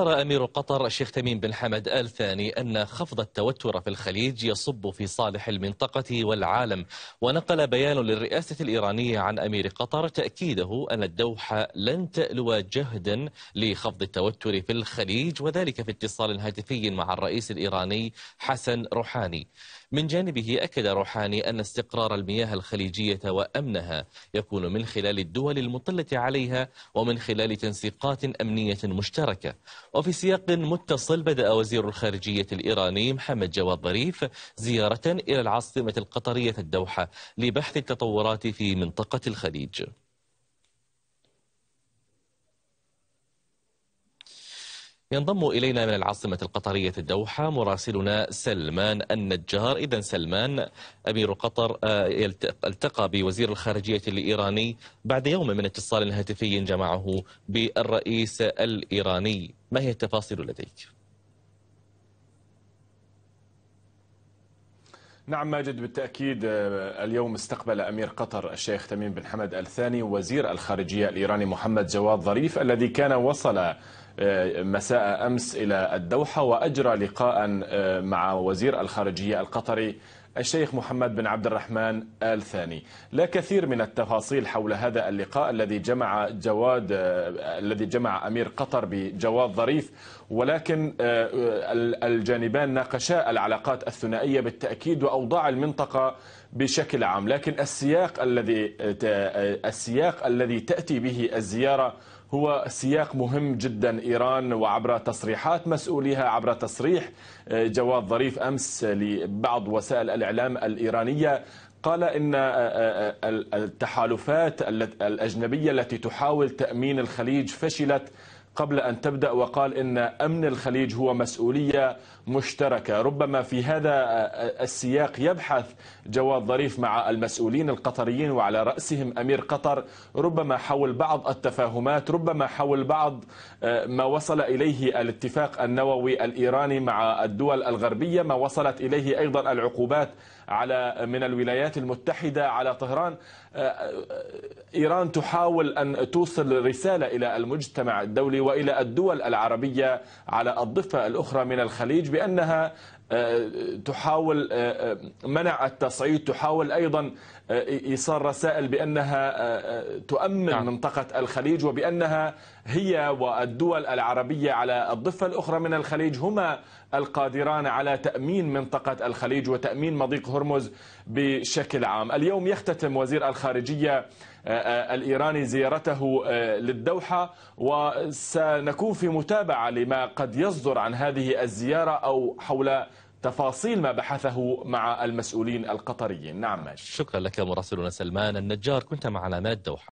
قرر أمير قطر الشيخ تميم بن حمد آل ثاني أن خفض التوتر في الخليج يصب في صالح المنطقة والعالم ونقل بيان للرئاسة الإيرانية عن أمير قطر تأكيده أن الدوحة لن تألو جهدا لخفض التوتر في الخليج وذلك في اتصال هاتفي مع الرئيس الإيراني حسن روحاني من جانبه أكد روحاني أن استقرار المياه الخليجية وأمنها يكون من خلال الدول المطلة عليها ومن خلال تنسيقات أمنية مشتركة وفي سياق متصل بدأ وزير الخارجية الإيراني محمد جواد ظريف زيارة إلى العاصمة القطرية الدوحة لبحث التطورات في منطقة الخليج ينضم إلينا من العاصمة القطرية الدوحة مراسلنا سلمان النجار إذا سلمان أمير قطر آه، التقى بوزير الخارجية الإيراني بعد يوم من اتصال هاتفي جمعه بالرئيس الإيراني ما هي التفاصيل لديك؟ نعم ماجد بالتأكيد آه، اليوم استقبل أمير قطر الشيخ تميم بن حمد الثاني وزير الخارجية الإيراني محمد جواد ظريف الذي كان وصل آه، مساء أمس إلى الدوحة وأجرى لقاء آه، مع وزير الخارجية القطري الشيخ محمد بن عبد الرحمن آل ثاني لا كثير من التفاصيل حول هذا اللقاء الذي جمع جواد آه، الذي جمع أمير قطر بجواد ظريف ولكن آه، آه، الجانبان ناقشا العلاقات الثنائية بالتأكيد وأوضاع المنطقة بشكل عام لكن السياق الذي السياق الذي تأتي به الزيارة هو سياق مهم جدا ايران وعبر تصريحات مسؤوليها عبر تصريح جواد ظريف امس لبعض وسائل الإعلام الإيرانية قال ان آه، آه، آه، التحالفات الاجنبيه التي تحاول تامين الخليج فشلت قبل أن تبدأ وقال إن أمن الخليج هو مسؤولية مشتركة ربما في هذا السياق يبحث جواد ظريف مع المسؤولين القطريين وعلى رأسهم أمير قطر ربما حول بعض التفاهمات ربما حول بعض آه، ما وصل إليه الاتفاق النووي الإيراني مع الدول الغربية ما وصلت إليه أيضا العقوبات على من الولايات المتحدة على طهران آه، آه، إيران تحاول أن توصل رسالة إلى المجتمع الدولي والى الدول العربيه على الضفه الاخرى من الخليج بانها تحاول آه، آه، منع التصعيد تحاول أيضا آه، إيصال رسائل بأنها تؤمن نعم. منطقة الخليج وبأنها هي والدول العربية على الضفة الأخرى من الخليج هما القادران على تأمين منطقة الخليج وتأمين مضيق هرمز بشكل عام اليوم يختتم وزير الخارجية الإيراني زيارته للدوحة وسنكون في متابعة لما قد يصدر عن هذه الزيارة أو حول تفاصيل ما بحثه مع المسؤولين القطريين نعم شكرا لك مراسلنا سلمان النجار كنت معنا من الدوحة